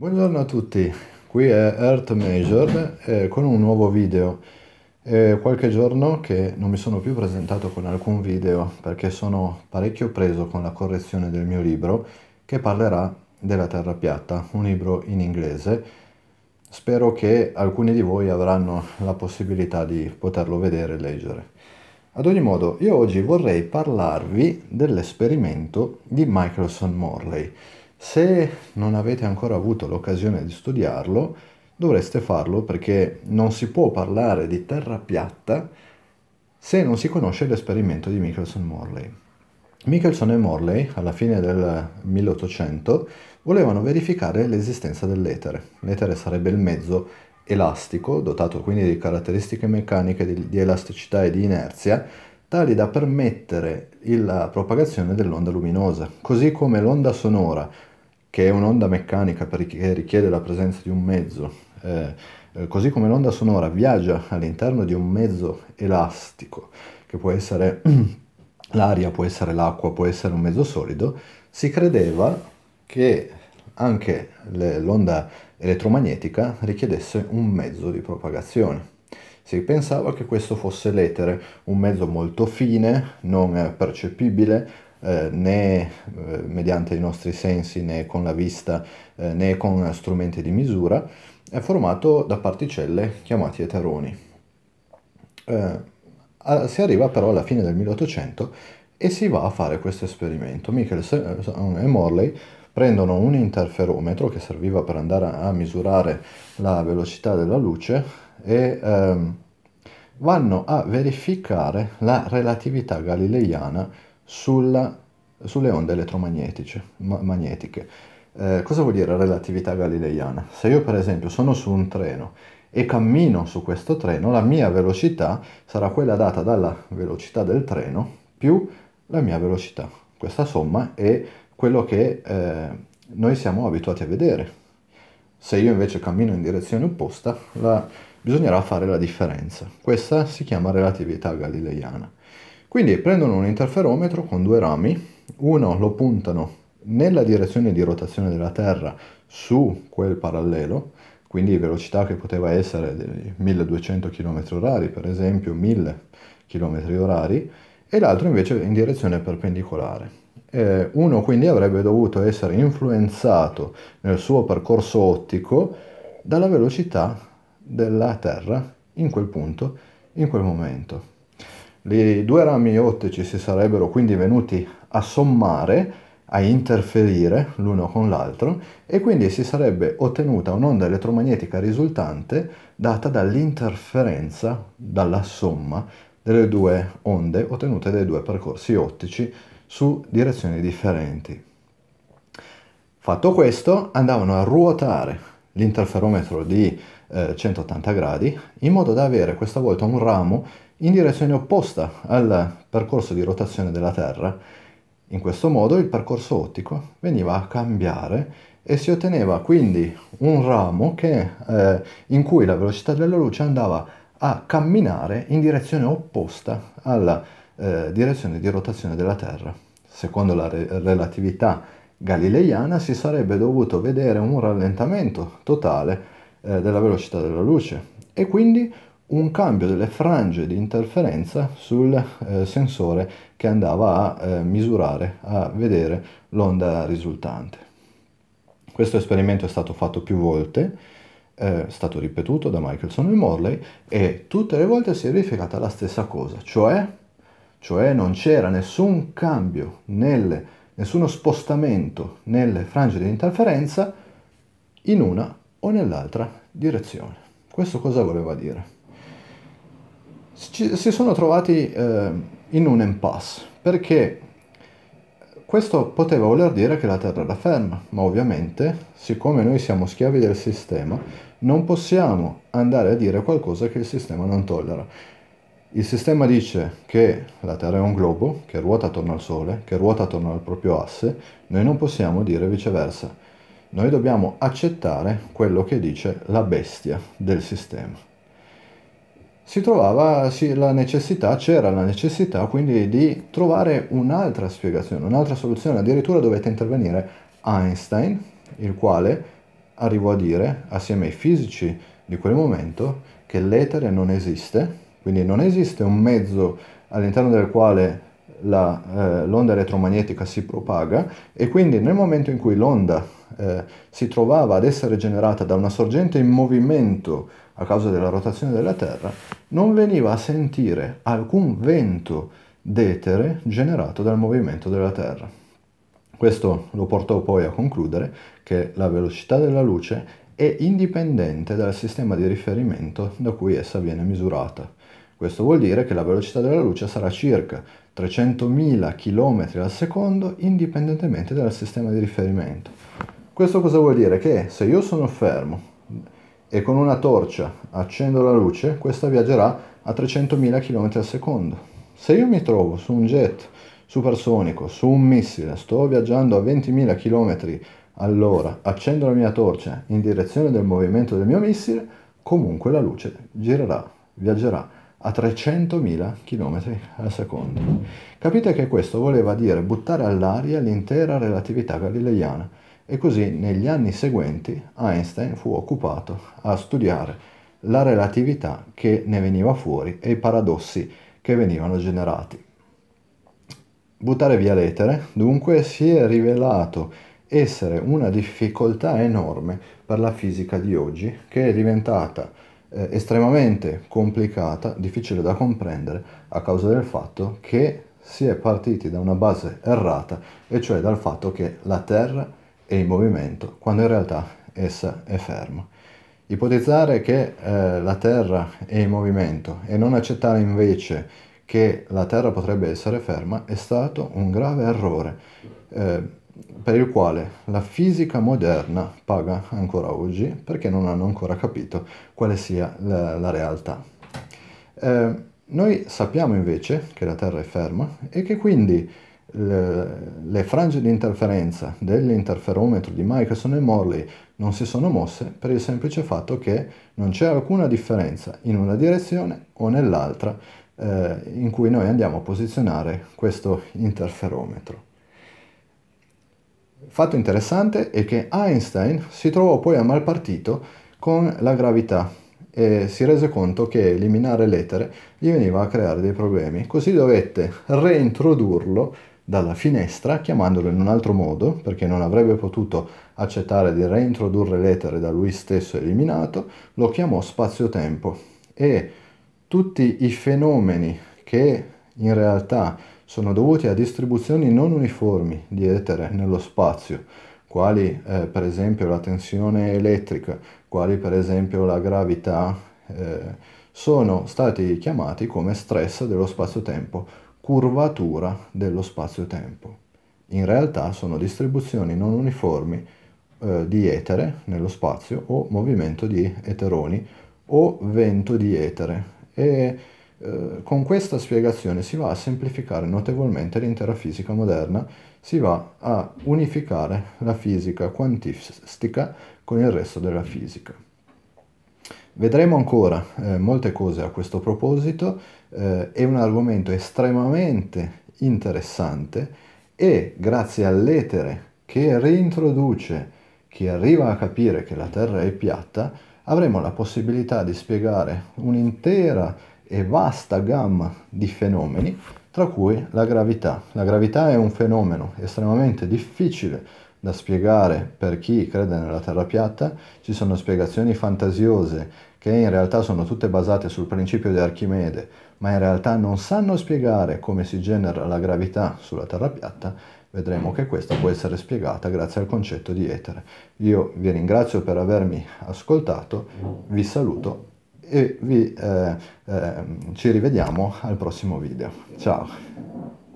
Buongiorno a tutti, qui è Earth Major eh, con un nuovo video. È qualche giorno che non mi sono più presentato con alcun video perché sono parecchio preso con la correzione del mio libro che parlerà della Terra piatta, un libro in inglese. Spero che alcuni di voi avranno la possibilità di poterlo vedere e leggere. Ad ogni modo, io oggi vorrei parlarvi dell'esperimento di Michelson Morley se non avete ancora avuto l'occasione di studiarlo, dovreste farlo perché non si può parlare di terra piatta se non si conosce l'esperimento di Michelson-Morley. Michelson e Morley, alla fine del 1800, volevano verificare l'esistenza dell'etere. L'etere sarebbe il mezzo elastico, dotato quindi di caratteristiche meccaniche di, elasticità e di inerzia, tali da permettere la propagazione dell'onda luminosa, così come l'onda sonora che è un'onda meccanica perché eh, richiede la presenza di un mezzo, eh, eh, così come l'onda sonora viaggia all'interno di un mezzo elastico, che può essere l'aria, può essere l'acqua, può essere un mezzo solido, si credeva che anche l'onda elettromagnetica richiedesse un mezzo di propagazione. Si pensava che questo fosse l'etere, un mezzo molto fine, non percepibile, eh, né eh, mediante i nostri sensi né con la vista eh, né con strumenti di misura, è formato da particelle chiamate eteroni. Eh, a, si arriva però alla fine del 1800 e si va a fare questo esperimento. Michelson e Morley prendono un interferometro che serviva per andare a misurare la velocità della luce e ehm, vanno a verificare la relatività galileiana sulla, sulle onde elettromagnetiche. Eh, cosa vuol dire relatività galileiana? Se io per esempio sono su un treno e cammino su questo treno, la mia velocità sarà quella data dalla velocità del treno più la mia velocità. Questa somma è quello che eh, noi siamo abituati a vedere. Se io invece cammino in direzione opposta, la, bisognerà fare la differenza. Questa si chiama relatività galileiana. Quindi prendono un interferometro con due rami, uno lo puntano nella direzione di rotazione della Terra su quel parallelo, quindi velocità che poteva essere 1200 km/h, per esempio 1000 km/h, e l'altro invece in direzione perpendicolare. Eh, uno quindi avrebbe dovuto essere influenzato nel suo percorso ottico dalla velocità della Terra in quel punto, in quel momento i due rami ottici si sarebbero quindi venuti a sommare, a interferire l'uno con l'altro e quindi si sarebbe ottenuta un'onda elettromagnetica risultante data dall'interferenza, dalla somma delle due onde ottenute dai due percorsi ottici su direzioni differenti. Fatto questo, andavano a ruotare l'interferometro di eh, 180 gradi in modo da avere questa volta un ramo in direzione opposta al percorso di rotazione della Terra. In questo modo il percorso ottico veniva a cambiare e si otteneva quindi un ramo che, eh, in cui la velocità della luce andava a camminare in direzione opposta alla eh, direzione di rotazione della Terra. Secondo la re relatività galileiana si sarebbe dovuto vedere un rallentamento totale eh, della velocità della luce e quindi un cambio delle frange di interferenza sul eh, sensore che andava a eh, misurare, a vedere l'onda risultante. Questo esperimento è stato fatto più volte, è stato ripetuto da Michelson e Morley e tutte le volte si è verificata la stessa cosa, cioè, cioè non c'era nessun cambio, nelle, nessuno spostamento nelle frange di interferenza in una o nell'altra direzione. Questo cosa voleva dire? si sono trovati eh, in un impasse perché questo poteva voler dire che la Terra era ferma, ma ovviamente, siccome noi siamo schiavi del sistema, non possiamo andare a dire qualcosa che il sistema non tollera. Il sistema dice che la Terra è un globo che ruota attorno al Sole, che ruota attorno al proprio asse, noi non possiamo dire viceversa. Noi dobbiamo accettare quello che dice la bestia del sistema si trovava sì, la necessità, c'era la necessità quindi di trovare un'altra spiegazione, un'altra soluzione, addirittura dovette intervenire Einstein, il quale arrivò a dire, assieme ai fisici di quel momento, che l'etere non esiste, quindi non esiste un mezzo all'interno del quale la, eh, l'onda elettromagnetica si propaga e quindi nel momento in cui l'onda eh, si trovava ad essere generata da una sorgente in movimento a causa della rotazione della Terra, non veniva a sentire alcun vento d'etere generato dal movimento della Terra. Questo lo portò poi a concludere che la velocità della luce è indipendente dal sistema di riferimento da cui essa viene misurata. Questo vuol dire che la velocità della luce sarà circa 300.000 km al secondo indipendentemente dal sistema di riferimento. Questo cosa vuol dire? Che se io sono fermo e con una torcia accendo la luce, questa viaggerà a 300.000 km al secondo. Se io mi trovo su un jet supersonico, su un missile, sto viaggiando a 20.000 km all'ora, accendo la mia torcia in direzione del movimento del mio missile, comunque la luce girerà, viaggerà a 300.000 km al secondo. Capite che questo voleva dire buttare all'aria l'intera relatività galileiana e così negli anni seguenti Einstein fu occupato a studiare la relatività che ne veniva fuori e i paradossi che venivano generati. Buttare via l'etere, dunque, si è rivelato essere una difficoltà enorme per la fisica di oggi, che è diventata eh, estremamente complicata, difficile da comprendere, a causa del fatto che si è partiti da una base errata, e cioè dal fatto che la Terra e in movimento, quando in realtà essa è ferma. Ipotizzare che eh, la Terra è in movimento e non accettare invece che la Terra potrebbe essere ferma è stato un grave errore eh, per il quale la fisica moderna paga ancora oggi perché non hanno ancora capito quale sia la, la realtà. Eh, noi sappiamo invece che la Terra è ferma e che quindi le, le frange di interferenza dell'interferometro di Michelson e Morley non si sono mosse per il semplice fatto che non c'è alcuna differenza in una direzione o nell'altra eh, in cui noi andiamo a posizionare questo interferometro. Fatto interessante è che Einstein si trovò poi a mal partito con la gravità e si rese conto che eliminare l'etere gli veniva a creare dei problemi, così dovette reintrodurlo dalla finestra chiamandolo in un altro modo perché non avrebbe potuto accettare di reintrodurre l'etere da lui stesso eliminato, lo chiamò spazio-tempo e tutti i fenomeni che in realtà sono dovuti a distribuzioni non uniformi di etere nello spazio, quali eh, per esempio la tensione elettrica, quali per esempio la gravità, eh, sono stati chiamati come stress dello spazio-tempo curvatura dello spazio-tempo. In realtà sono distribuzioni non uniformi eh, di etere nello spazio o movimento di eteroni o vento di etere e eh, con questa spiegazione si va a semplificare notevolmente l'intera fisica moderna, si va a unificare la fisica quantistica con il resto della fisica. Vedremo ancora eh, molte cose a questo proposito, eh, è un argomento estremamente interessante e grazie all'etere che reintroduce che arriva a capire che la Terra è piatta, avremo la possibilità di spiegare un'intera e vasta gamma di fenomeni, tra cui la gravità. La gravità è un fenomeno estremamente difficile da spiegare per chi crede nella Terra piatta, ci sono spiegazioni fantasiose che in realtà sono tutte basate sul principio di Archimede, ma in realtà non sanno spiegare come si genera la gravità sulla Terra piatta, vedremo che questa può essere spiegata grazie al concetto di etere. Io vi ringrazio per avermi ascoltato, vi saluto e vi, eh, eh, ci rivediamo al prossimo video. Ciao!